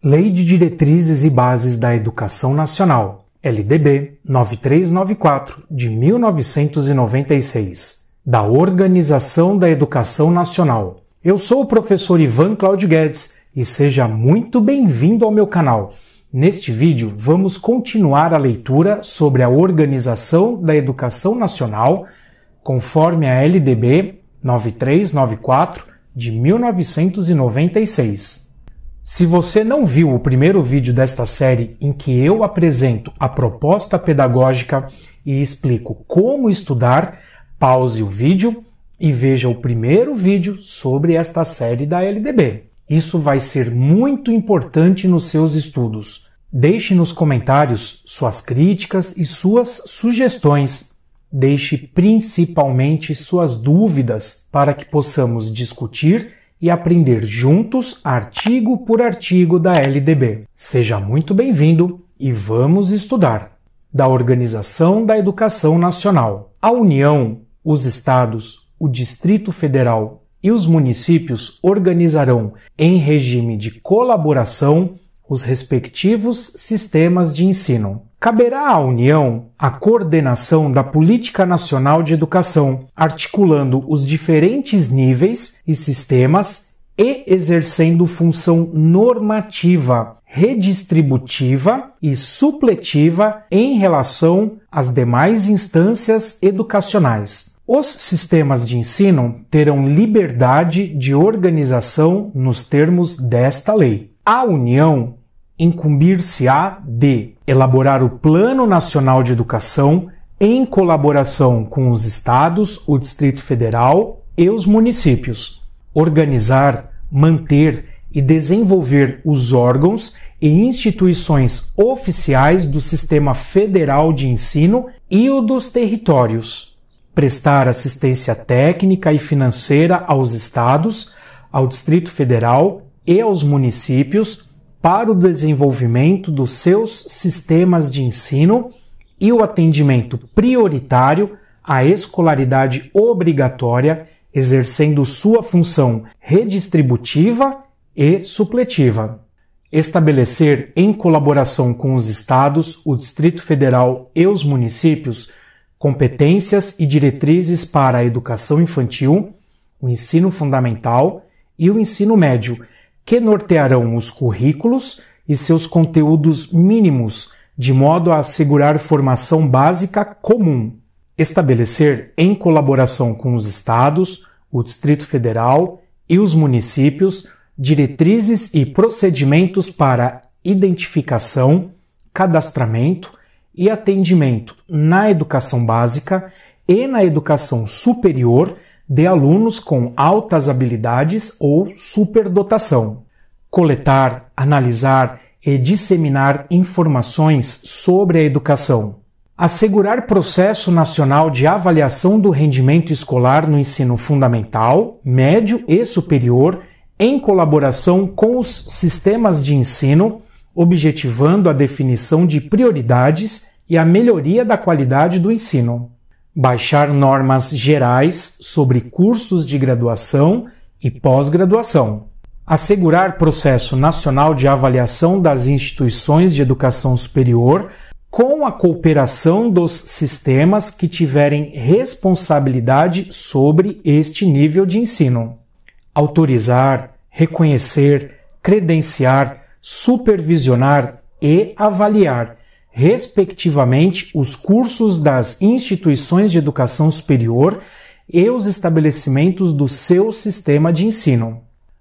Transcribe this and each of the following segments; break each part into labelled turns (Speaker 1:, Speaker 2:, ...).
Speaker 1: Lei de Diretrizes e Bases da Educação Nacional, LDB 9394 de 1996, da Organização da Educação Nacional. Eu sou o professor Ivan Claudio Guedes e seja muito bem-vindo ao meu canal. Neste vídeo, vamos continuar a leitura sobre a Organização da Educação Nacional, conforme a LDB 9394 de 1996. Se você não viu o primeiro vídeo desta série em que eu apresento a proposta pedagógica e explico como estudar, pause o vídeo e veja o primeiro vídeo sobre esta série da LDB. Isso vai ser muito importante nos seus estudos. Deixe nos comentários suas críticas e suas sugestões. Deixe principalmente suas dúvidas para que possamos discutir e aprender juntos artigo por artigo da LDB. Seja muito bem-vindo e vamos estudar. Da Organização da Educação Nacional. A União, os estados, o Distrito Federal e os municípios organizarão, em regime de colaboração, os respectivos sistemas de ensino. Caberá à União a coordenação da Política Nacional de Educação, articulando os diferentes níveis e sistemas e exercendo função normativa, redistributiva e supletiva em relação às demais instâncias educacionais. Os sistemas de ensino terão liberdade de organização nos termos desta lei. A União incumbir-se-á de elaborar o Plano Nacional de Educação em colaboração com os estados, o Distrito Federal e os municípios, organizar, manter e desenvolver os órgãos e instituições oficiais do Sistema Federal de Ensino e o dos territórios, prestar assistência técnica e financeira aos estados, ao Distrito Federal e aos municípios para o desenvolvimento dos seus sistemas de ensino e o atendimento prioritário à escolaridade obrigatória, exercendo sua função redistributiva e supletiva. Estabelecer, em colaboração com os estados, o Distrito Federal e os municípios, competências e diretrizes para a educação infantil, o ensino fundamental e o ensino médio, que nortearão os currículos e seus conteúdos mínimos, de modo a assegurar formação básica comum. Estabelecer, em colaboração com os estados, o Distrito Federal e os municípios, diretrizes e procedimentos para identificação, cadastramento e atendimento na educação básica e na educação superior de alunos com altas habilidades ou superdotação. Coletar, analisar e disseminar informações sobre a educação. Assegurar processo nacional de avaliação do rendimento escolar no ensino fundamental, médio e superior, em colaboração com os sistemas de ensino, objetivando a definição de prioridades e a melhoria da qualidade do ensino baixar normas gerais sobre cursos de graduação e pós-graduação, assegurar processo nacional de avaliação das instituições de educação superior com a cooperação dos sistemas que tiverem responsabilidade sobre este nível de ensino, autorizar, reconhecer, credenciar, supervisionar e avaliar respectivamente, os cursos das instituições de educação superior e os estabelecimentos do seu sistema de ensino.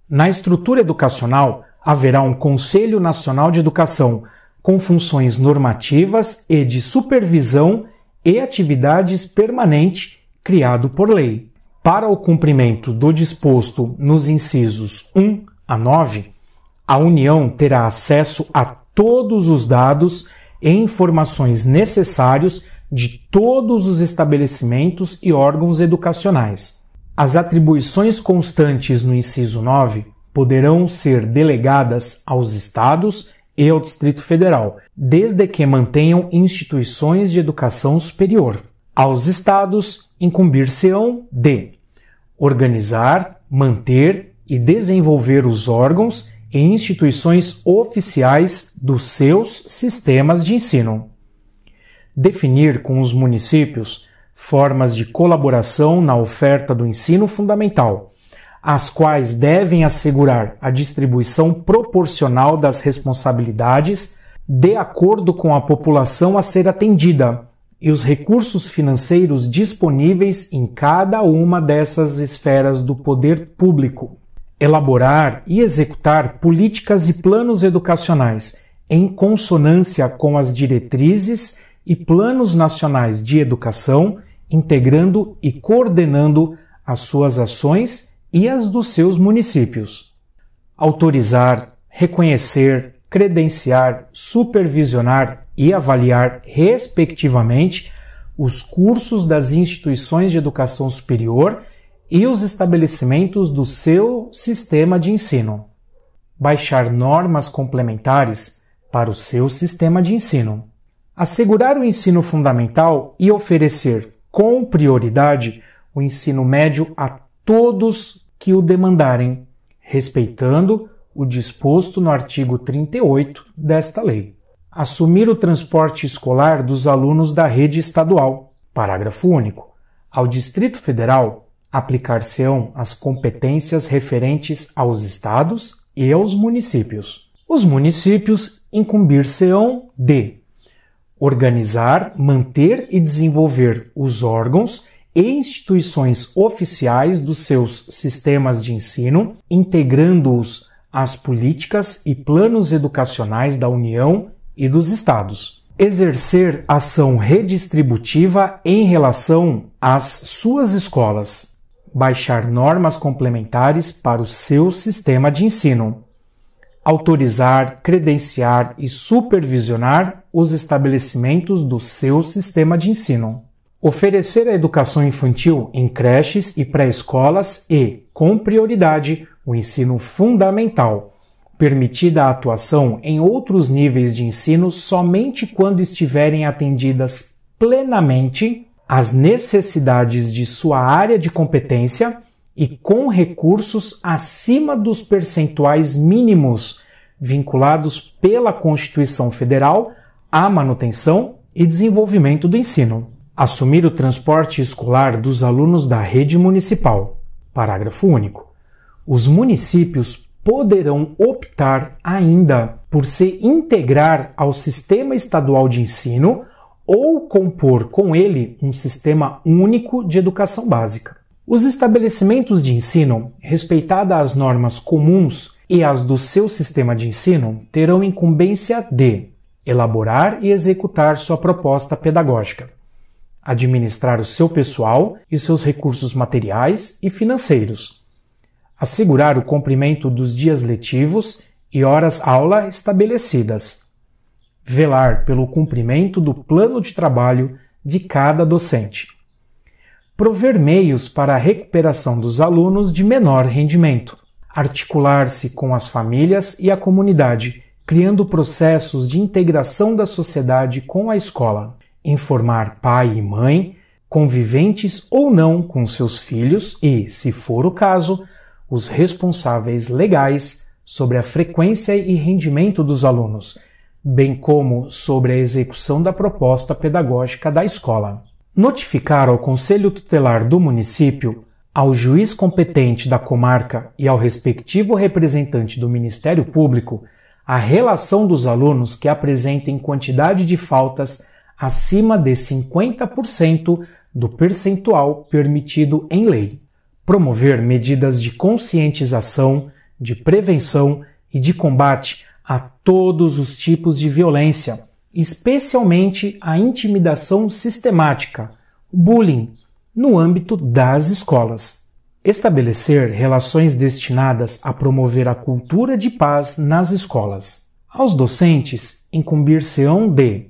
Speaker 1: Na estrutura educacional, haverá um Conselho Nacional de Educação, com funções normativas e de supervisão e atividades permanente criado por lei. Para o cumprimento do disposto nos incisos 1 a 9, a União terá acesso a todos os dados em informações necessárias de todos os estabelecimentos e órgãos educacionais. As atribuições constantes no inciso 9 poderão ser delegadas aos estados e ao Distrito Federal, desde que mantenham instituições de educação superior. Aos estados incumbir-se-ão de organizar, manter e desenvolver os órgãos em instituições oficiais dos seus sistemas de ensino. Definir com os municípios formas de colaboração na oferta do ensino fundamental, as quais devem assegurar a distribuição proporcional das responsabilidades de acordo com a população a ser atendida e os recursos financeiros disponíveis em cada uma dessas esferas do poder público elaborar e executar políticas e planos educacionais em consonância com as diretrizes e planos nacionais de educação, integrando e coordenando as suas ações e as dos seus municípios. Autorizar, reconhecer, credenciar, supervisionar e avaliar, respectivamente, os cursos das instituições de educação superior e os estabelecimentos do seu sistema de ensino. Baixar normas complementares para o seu sistema de ensino. Assegurar o ensino fundamental e oferecer com prioridade o ensino médio a todos que o demandarem, respeitando o disposto no artigo 38 desta lei. Assumir o transporte escolar dos alunos da rede estadual. Parágrafo único. Ao Distrito Federal aplicar-se-ão as competências referentes aos estados e aos municípios. Os municípios incumbir-se-ão de organizar, manter e desenvolver os órgãos e instituições oficiais dos seus sistemas de ensino, integrando-os às políticas e planos educacionais da União e dos Estados. Exercer ação redistributiva em relação às suas escolas, baixar normas complementares para o seu sistema de ensino, autorizar, credenciar e supervisionar os estabelecimentos do seu sistema de ensino, oferecer a educação infantil em creches e pré-escolas e, com prioridade, o ensino fundamental permitida a atuação em outros níveis de ensino somente quando estiverem atendidas plenamente às necessidades de sua área de competência e com recursos acima dos percentuais mínimos vinculados pela Constituição Federal à manutenção e desenvolvimento do ensino. Assumir o transporte escolar dos alunos da rede municipal. Parágrafo único. Os municípios poderão optar ainda por se integrar ao sistema estadual de ensino ou compor com ele um sistema único de educação básica. Os estabelecimentos de ensino, respeitadas as normas comuns e as do seu sistema de ensino, terão incumbência de elaborar e executar sua proposta pedagógica, administrar o seu pessoal e seus recursos materiais e financeiros, assegurar o cumprimento dos dias letivos e horas-aula estabelecidas, velar pelo cumprimento do plano de trabalho de cada docente. Prover meios para a recuperação dos alunos de menor rendimento. Articular-se com as famílias e a comunidade, criando processos de integração da sociedade com a escola. Informar pai e mãe, conviventes ou não com seus filhos e, se for o caso, os responsáveis legais sobre a frequência e rendimento dos alunos bem como sobre a execução da proposta pedagógica da escola. Notificar ao Conselho Tutelar do município, ao juiz competente da comarca e ao respectivo representante do Ministério Público a relação dos alunos que apresentem quantidade de faltas acima de 50% do percentual permitido em lei. Promover medidas de conscientização, de prevenção e de combate a todos os tipos de violência, especialmente a intimidação sistemática, bullying, no âmbito das escolas. Estabelecer relações destinadas a promover a cultura de paz nas escolas. Aos docentes, incumbir-se-ão de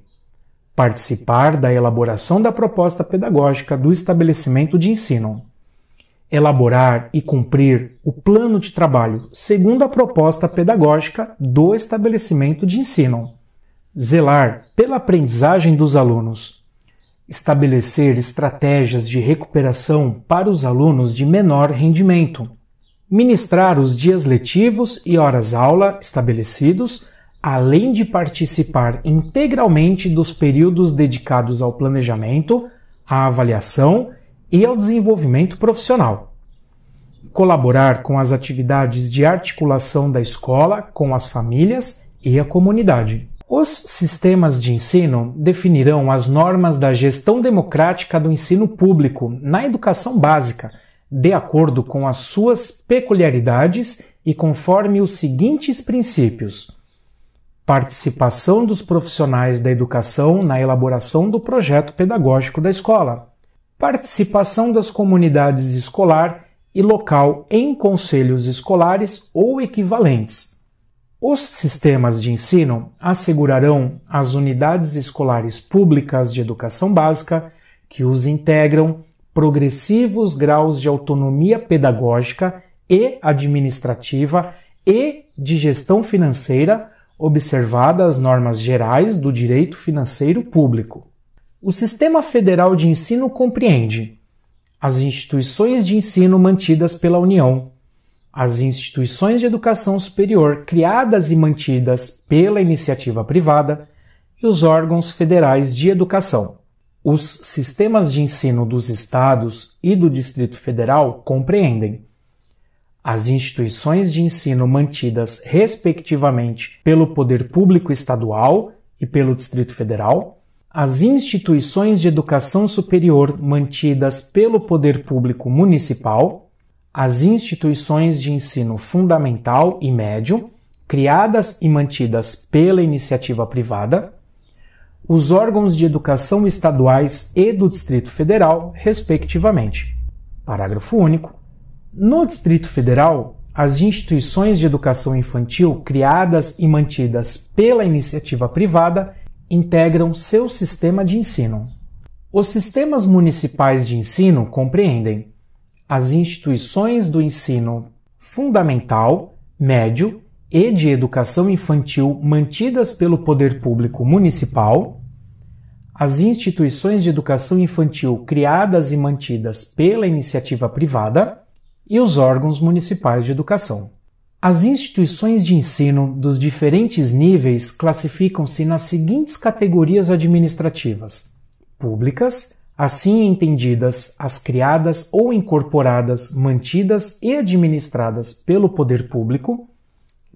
Speaker 1: participar da elaboração da proposta pedagógica do estabelecimento de ensino, elaborar e cumprir o plano de trabalho segundo a proposta pedagógica do estabelecimento de ensino, zelar pela aprendizagem dos alunos, estabelecer estratégias de recuperação para os alunos de menor rendimento, ministrar os dias letivos e horas-aula estabelecidos, além de participar integralmente dos períodos dedicados ao planejamento, à avaliação e ao desenvolvimento profissional. Colaborar com as atividades de articulação da escola com as famílias e a comunidade. Os sistemas de ensino definirão as normas da gestão democrática do ensino público na educação básica, de acordo com as suas peculiaridades e conforme os seguintes princípios: participação dos profissionais da educação na elaboração do projeto pedagógico da escola, participação das comunidades escolar e local em conselhos escolares ou equivalentes. Os sistemas de ensino assegurarão às unidades escolares públicas de educação básica que os integram progressivos graus de autonomia pedagógica e administrativa e de gestão financeira, observadas as normas gerais do direito financeiro público. O Sistema Federal de Ensino compreende as instituições de ensino mantidas pela União, as instituições de educação superior criadas e mantidas pela iniciativa privada e os órgãos federais de educação. Os sistemas de ensino dos estados e do Distrito Federal compreendem as instituições de ensino mantidas, respectivamente, pelo Poder Público Estadual e pelo Distrito Federal as instituições de educação superior mantidas pelo poder público municipal, as instituições de ensino fundamental e médio, criadas e mantidas pela iniciativa privada, os órgãos de educação estaduais e do Distrito Federal, respectivamente. Parágrafo único. No Distrito Federal, as instituições de educação infantil criadas e mantidas pela iniciativa privada integram seu sistema de ensino. Os sistemas municipais de ensino compreendem as instituições do ensino fundamental, médio e de educação infantil mantidas pelo poder público municipal, as instituições de educação infantil criadas e mantidas pela iniciativa privada e os órgãos municipais de educação. As instituições de ensino dos diferentes níveis classificam-se nas seguintes categorias administrativas: públicas, assim entendidas as criadas ou incorporadas, mantidas e administradas pelo poder público,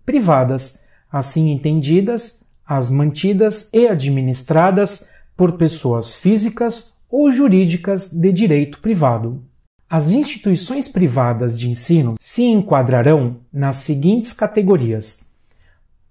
Speaker 1: privadas, assim entendidas as mantidas e administradas por pessoas físicas ou jurídicas de direito privado. As instituições privadas de ensino se enquadrarão nas seguintes categorias: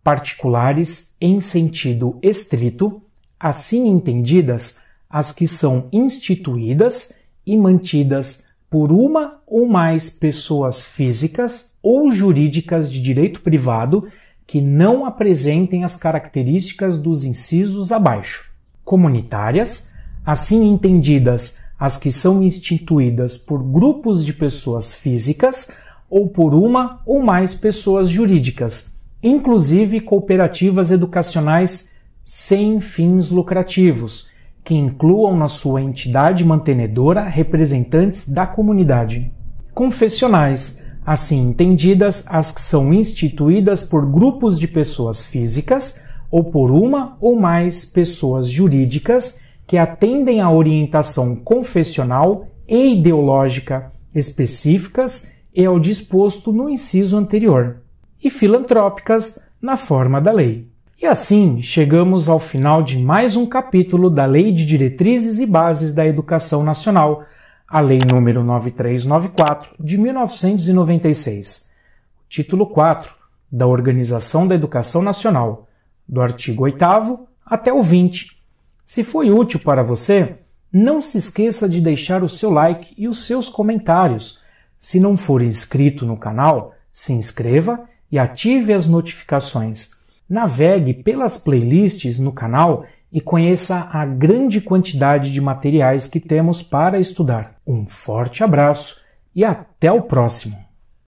Speaker 1: particulares em sentido estrito, assim entendidas as que são instituídas e mantidas por uma ou mais pessoas físicas ou jurídicas de direito privado que não apresentem as características dos incisos abaixo. Comunitárias, assim entendidas as que são instituídas por grupos de pessoas físicas ou por uma ou mais pessoas jurídicas, inclusive cooperativas educacionais sem fins lucrativos, que incluam na sua entidade mantenedora representantes da comunidade. Confessionais, assim entendidas as que são instituídas por grupos de pessoas físicas ou por uma ou mais pessoas jurídicas que atendem à orientação confessional e ideológica específicas e ao disposto no inciso anterior, e filantrópicas na forma da lei. E assim chegamos ao final de mais um capítulo da Lei de Diretrizes e Bases da Educação Nacional, a Lei nº 9394 de 1996. Título 4 da Organização da Educação Nacional, do artigo 8 até o 20 se foi útil para você, não se esqueça de deixar o seu like e os seus comentários. Se não for inscrito no canal, se inscreva e ative as notificações. Navegue pelas playlists no canal e conheça a grande quantidade de materiais que temos para estudar. Um forte abraço e até o próximo!